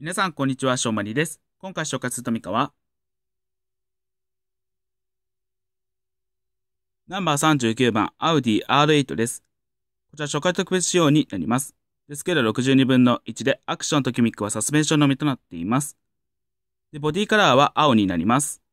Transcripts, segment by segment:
皆さん、こんにちは、しょうまりです。今回紹介するトミカは、ナンバー39番、アウディ R8 です。こちら、初回特別仕様になります。でスケール62分の1で、アクションとキミックはサスペンションのみとなっています。でボディカラーは青になります。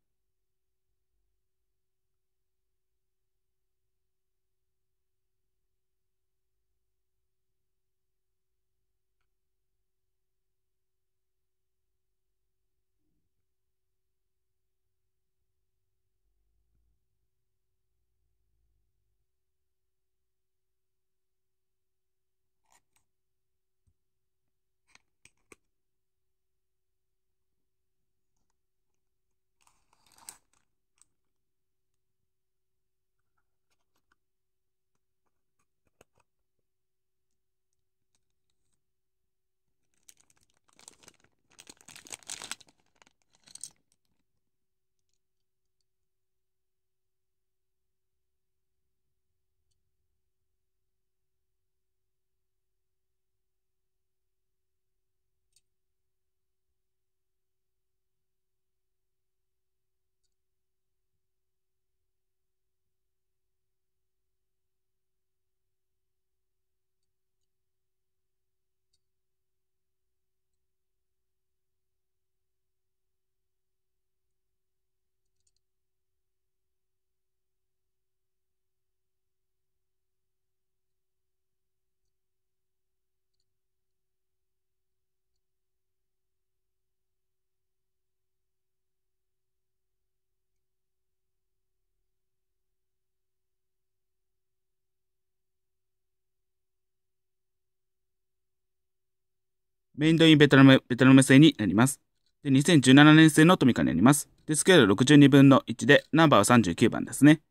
メインドインベトナム、ベトナム製になります。で、2017年製のトミカになります。で、スケール62分の1で、ナンバーは39番ですね。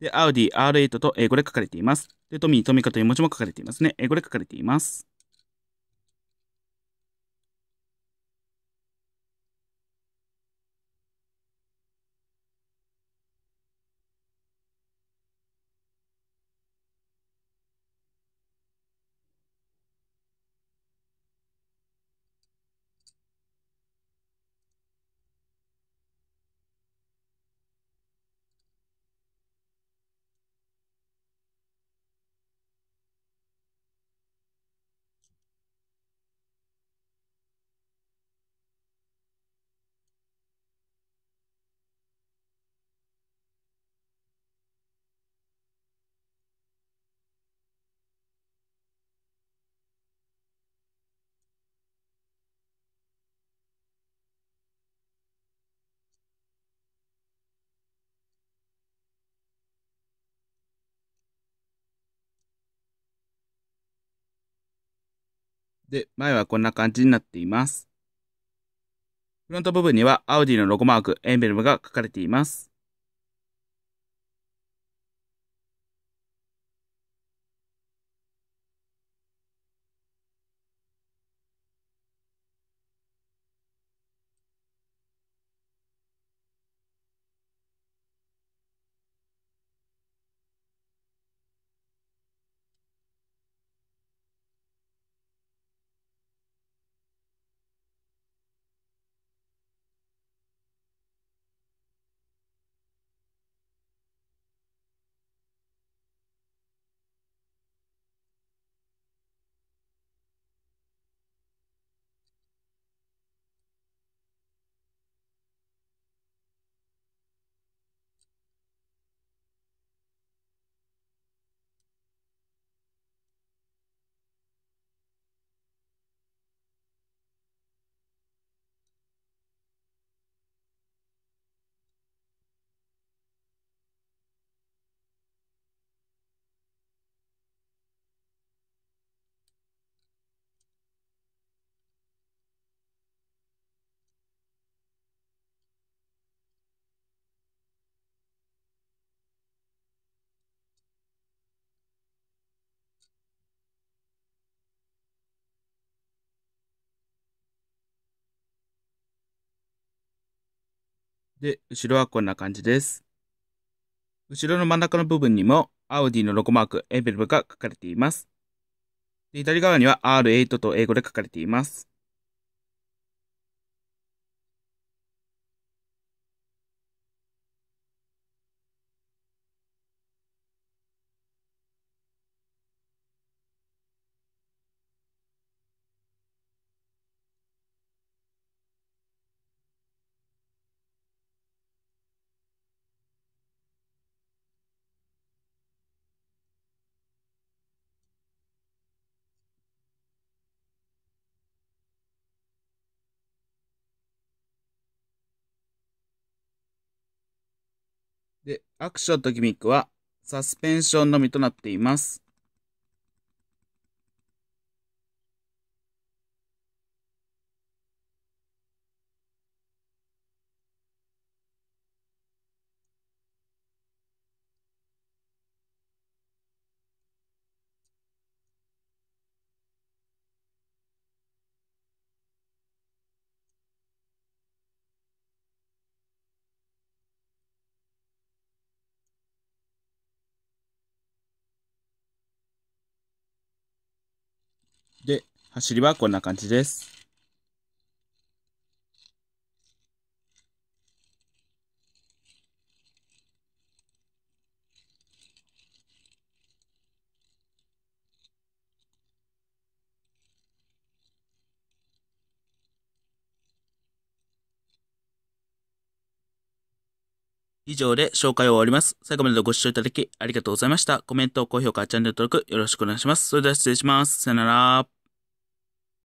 で、アウディ R8 と英語で書かれています。で、トミー、トミカという文字も書かれていますね。英語で書かれています。で、前はこんな感じになっています。フロント部分にはアウディのロゴマーク、エンブレムが書かれています。で、後ろはこんな感じです。後ろの真ん中の部分にも、アウディのロゴマーク、エンベルブが書かれています。で左側には R8 と英語で書かれています。で、アクションとギミックはサスペンションのみとなっています。で、走りはこんな感じです。以上で紹介を終わります。最後までご視聴いただきありがとうございました。コメント、高評価、チャンネル登録よろしくお願いします。それでは失礼します。さよなら。